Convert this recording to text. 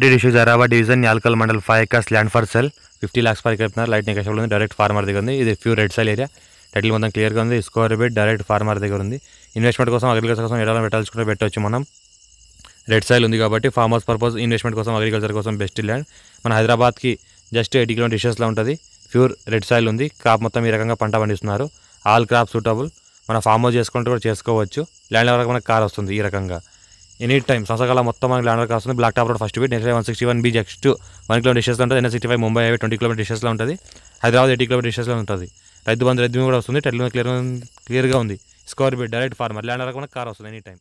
deed issue జరాబా division Yalkal mandal five acres land for sale fifty lakhs పైకి చెప్తున్నారు లైట్ నెక్ ఉంది డైరెక్ట్ ఫార్మర్ దగ్గర ఉంది ఇది pure red soil area title మొత్తం క్లియర్గా ఉంది స్కోర్ బెడ్ డైరెక్ట్ ఫార్మర్ దగ్గర ఉంది ఇన్వెస్ట్మెంట్ కోసం అగ్రికల్చర్ కోసం ఎడాలని పెట్టాల్చుకుంటే పెట్టవచ్చు మనం రెడ్ సైల్ ఉంది కాబట్టి ఫార్మర్స్ పర్పస్ ఇన్వెస్ట్మెంట్ కోసం అగ్రికల్చర్ కోసం బెస్ట్ ల్యాండ్ మన హైదరాబాద్కి జస్ట్ ఎయిటీ కిలోమీటర్ డిషెస్లో ఉంటుంది ప్యూర్ రెడ్ సైల్ ఉంది క్రాప్ మొత్తం ఈ రకంగా పంట పండిస్తున్నారు ఆల్ క్రాప్ సూటబుల్ మన ఫార్మ్ హౌస్ చేసుకుంటూ కూడా చేసుకోవచ్చు ల్యాండ్ వరకు మనకు కార్ వస్తుంది ఈ రకంగా ఎనీ టైమ్ సంవత్సరాల మొత్తం మనకి ల్యాండ్ కాస్తుంది black top road first beat next one sixty one B just one kilometre distance ఉంటుంది ఎన్ఎస్ సిక్స్టీ ఫైవ్ ముంబై అవి ట్వంటీ కిలోమీటర్ డిస్టెన్స్లో ఉంటుంది హైదరాబాద్ ఎయిటీ కిలోమీటర్ డిస్టెస్లో ఉంటుంది రైతు బంధు రైతు కూడా వస్తుంది టెల్ క్లియర్ క్లియర్గా ఉంది స్కోర్ బీట్ డైరెక్ట్ ఫార్మర్ ల్యాండర్ కూడా కార్ వస్తుంది ఎనీ టైం